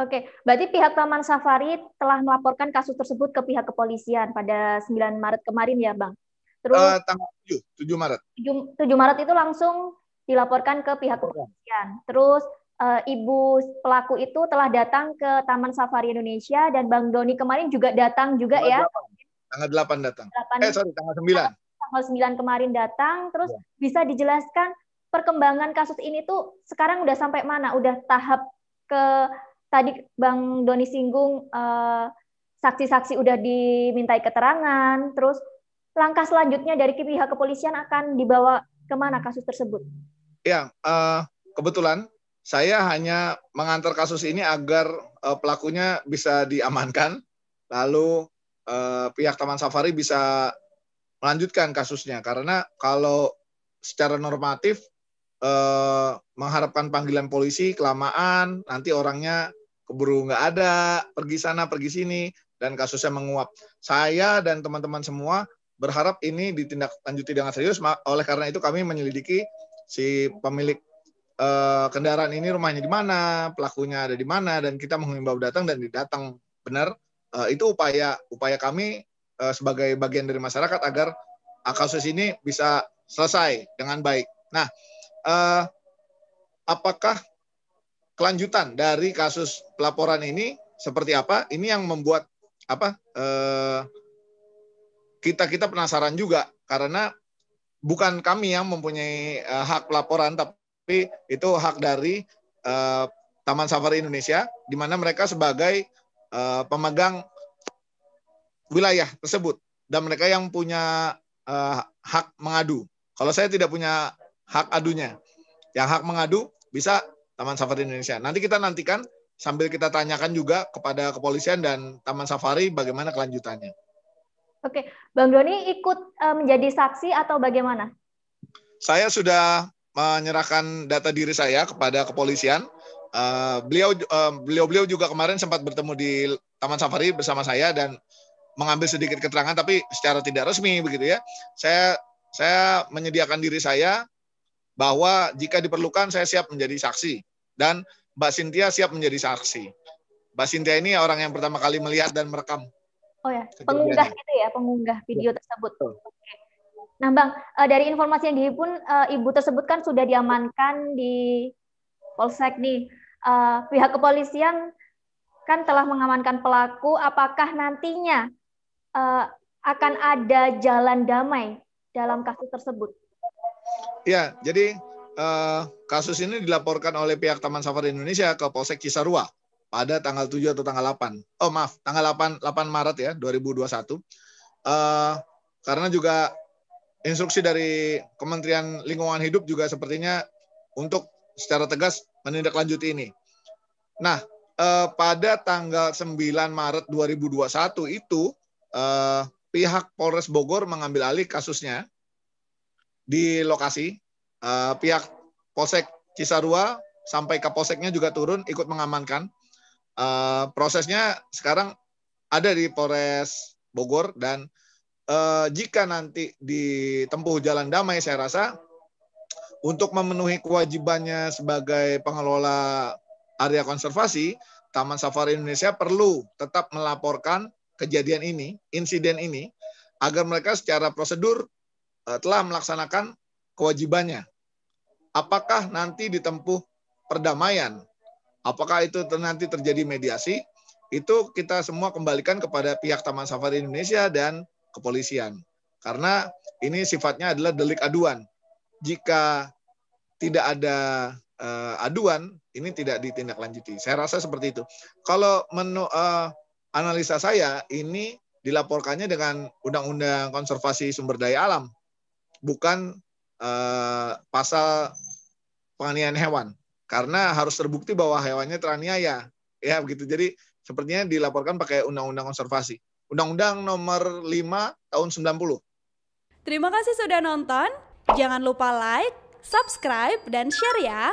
Oke, berarti pihak Taman Safari telah melaporkan kasus tersebut ke pihak kepolisian pada 9 Maret kemarin ya, Bang? Terus uh, tanggal 7, 7 Maret. 7, 7 Maret itu langsung dilaporkan ke pihak iya. kepolisian. Terus uh, ibu pelaku itu telah datang ke Taman Safari Indonesia dan Bang Doni kemarin juga datang juga tanggal ya. 8. Tanggal 8 datang. 8, eh sorry, tanggal 9. Tanggal 9 kemarin datang, terus ya. bisa dijelaskan perkembangan kasus ini tuh sekarang udah sampai mana? Udah tahap ke tadi Bang Doni singgung eh, saksi-saksi udah dimintai keterangan, terus langkah selanjutnya dari pihak kepolisian akan dibawa kemana kasus tersebut? Ya, uh, kebetulan saya hanya mengantar kasus ini agar uh, pelakunya bisa diamankan, lalu uh, pihak Taman Safari bisa melanjutkan kasusnya. Karena kalau secara normatif uh, mengharapkan panggilan polisi kelamaan, nanti orangnya keburu nggak ada, pergi sana, pergi sini, dan kasusnya menguap. Saya dan teman-teman semua berharap ini ditindaklanjuti dengan serius. Oleh karena itu kami menyelidiki si pemilik eh, kendaraan ini rumahnya di mana, pelakunya ada di mana, dan kita menghimbau datang dan didatang. Benar, eh, itu upaya upaya kami eh, sebagai bagian dari masyarakat agar eh, kasus ini bisa selesai dengan baik. Nah, eh, apakah kelanjutan dari kasus pelaporan ini seperti apa? Ini yang membuat apa eh, kita kita penasaran juga karena bukan kami yang mempunyai eh, hak pelaporan tapi itu hak dari eh, Taman Safari Indonesia di mana mereka sebagai pemegang wilayah tersebut dan mereka yang punya hak mengadu. Kalau saya tidak punya hak adunya, yang hak mengadu bisa Taman Safari Indonesia. Nanti kita nantikan sambil kita tanyakan juga kepada kepolisian dan Taman Safari bagaimana kelanjutannya. Oke, Bang Doni ikut eh, menjadi saksi atau bagaimana? Saya sudah menyerahkan data diri saya kepada kepolisian. Eh, beliau eh, beliau beliau juga kemarin sempat bertemu di Taman Safari bersama saya dan mengambil sedikit keterangan tapi secara tidak resmi begitu ya. Saya saya menyediakan diri saya bahwa jika diperlukan saya siap menjadi saksi dan Mbak Sintia siap menjadi saksi. Mbak Sintia ini orang yang pertama kali melihat dan merekam. Oh ya, pengunggah itu ya, pengunggah ya, video ya. tersebut. Oke. Nah, Bang, eh, dari informasi yang dihimpun, eh, ibu tersebut kan sudah diamankan di Polsek nih. Eh, pihak kepolisian kan telah mengamankan pelaku. Apakah nantinya akan ada jalan damai dalam kasus tersebut? Ya, jadi uh, kasus ini dilaporkan oleh pihak Taman Safari Indonesia ke Polsek Cisarua pada tanggal 7 atau tanggal 8. Oh, maaf, tanggal 8 8 Maret ya 2021. Eh, karena juga instruksi dari Kementerian Lingkungan Hidup juga sepertinya untuk secara tegas menindaklanjuti ini. Nah, eh, pada tanggal 9 Maret 2021 itu eh, pihak Polres Bogor mengambil alih kasusnya di lokasi. Uh, pihak Polsek Cisarua sampai ke Polseknya juga turun ikut mengamankan. Uh, prosesnya sekarang ada di Polres Bogor dan uh, jika nanti ditempuh jalan damai saya rasa untuk memenuhi kewajibannya sebagai pengelola area konservasi Taman Safari Indonesia perlu tetap melaporkan kejadian ini, insiden ini agar mereka secara prosedur Eh, telah melaksanakan kewajibannya. Apakah nanti ditempuh perdamaian? Apakah itu nanti terjadi mediasi? Itu kita semua kembalikan kepada pihak Taman Safari Indonesia dan kepolisian. Karena ini sifatnya adalah delik aduan. Jika tidak ada uh, aduan, ini tidak ditindaklanjuti. Saya rasa seperti itu. Kalau menu, uh, analisa saya, ini dilaporkannya dengan Undang-Undang Konservasi Sumber Daya Alam bukan uh, pasal penganiayaan hewan karena harus terbukti bahwa hewannya teraniaya ya begitu jadi sepertinya dilaporkan pakai undang-undang konservasi undang-undang nomor 5 tahun 90 terima kasih sudah nonton jangan lupa like subscribe dan share ya